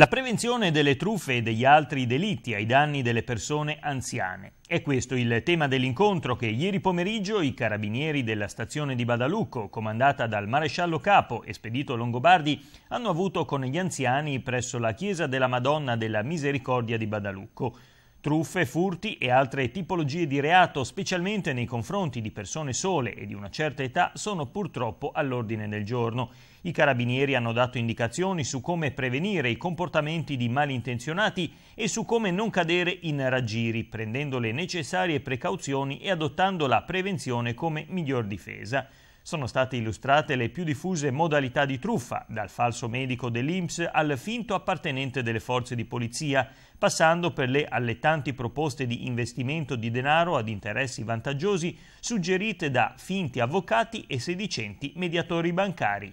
La prevenzione delle truffe e degli altri delitti ai danni delle persone anziane. È questo il tema dell'incontro che ieri pomeriggio i carabinieri della stazione di Badalucco, comandata dal maresciallo capo Espedito Longobardi, hanno avuto con gli anziani presso la chiesa della Madonna della Misericordia di Badalucco truffe, furti e altre tipologie di reato, specialmente nei confronti di persone sole e di una certa età, sono purtroppo all'ordine del giorno. I carabinieri hanno dato indicazioni su come prevenire i comportamenti di malintenzionati e su come non cadere in raggiri, prendendo le necessarie precauzioni e adottando la prevenzione come miglior difesa. Sono state illustrate le più diffuse modalità di truffa, dal falso medico dell'Inps al finto appartenente delle forze di polizia, passando per le allettanti proposte di investimento di denaro ad interessi vantaggiosi suggerite da finti avvocati e sedicenti mediatori bancari.